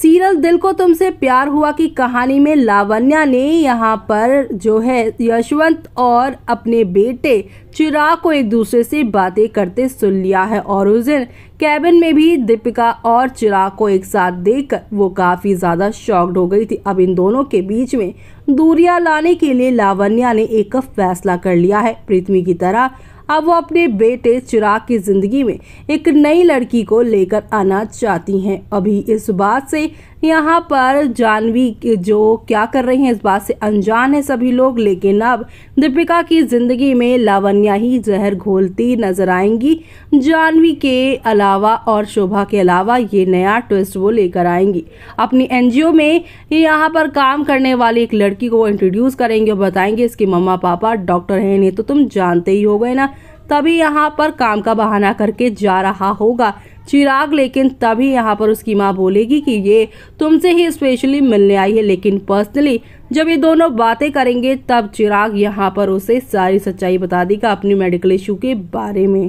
serial दिल को तुमसे प्यार हुआ की कहानी में लावण्या ने यहाँ पर जो है यशवंत और अपने बेटे चिराग को एक दूसरे से बातें करते सुन लिया है और उस दिन कैबिन में भी दीपिका और चिराग को एक साथ देखकर वो काफ़ी ज़्यादा शॉक्ड हो गई थी अब इन दोनों के बीच में दूरियां लाने के लिए लावण्या ने एक फैसला कर लिया है पृथ्वी की तरह अब वो अपने बेटे चिराग की जिंदगी में एक नई लड़की को लेकर आना चाहती हैं अभी इस बात से यहाँ पर जानवी जो क्या कर रही हैं इस बात से अनजान है सभी लोग लेकिन अब दीपिका की जिंदगी में लावण्या ही जहर घोलती नजर आएंगी जानवी के अलावा और शोभा के अलावा ये नया ट्विस्ट वो लेकर आएंगी अपनी एनजीओ में यहाँ पर काम करने वाली एक लड़की को इंट्रोड्यूस करेंगे और बताएंगे इसके मम्मा पापा डॉक्टर हैं नहीं तो तुम जानते ही हो गए ना तभी यहाँ पर काम का बहाना करके जा रहा होगा चिराग लेकिन तभी यहाँ पर उसकी माँ बोलेगी कि ये तुमसे ही स्पेशली मिलने आई है लेकिन पर्सनली जब ये दोनों बातें करेंगे तब चिराग यहाँ पर उसे सारी सच्चाई बता देगा अपनी मेडिकल इशू के बारे में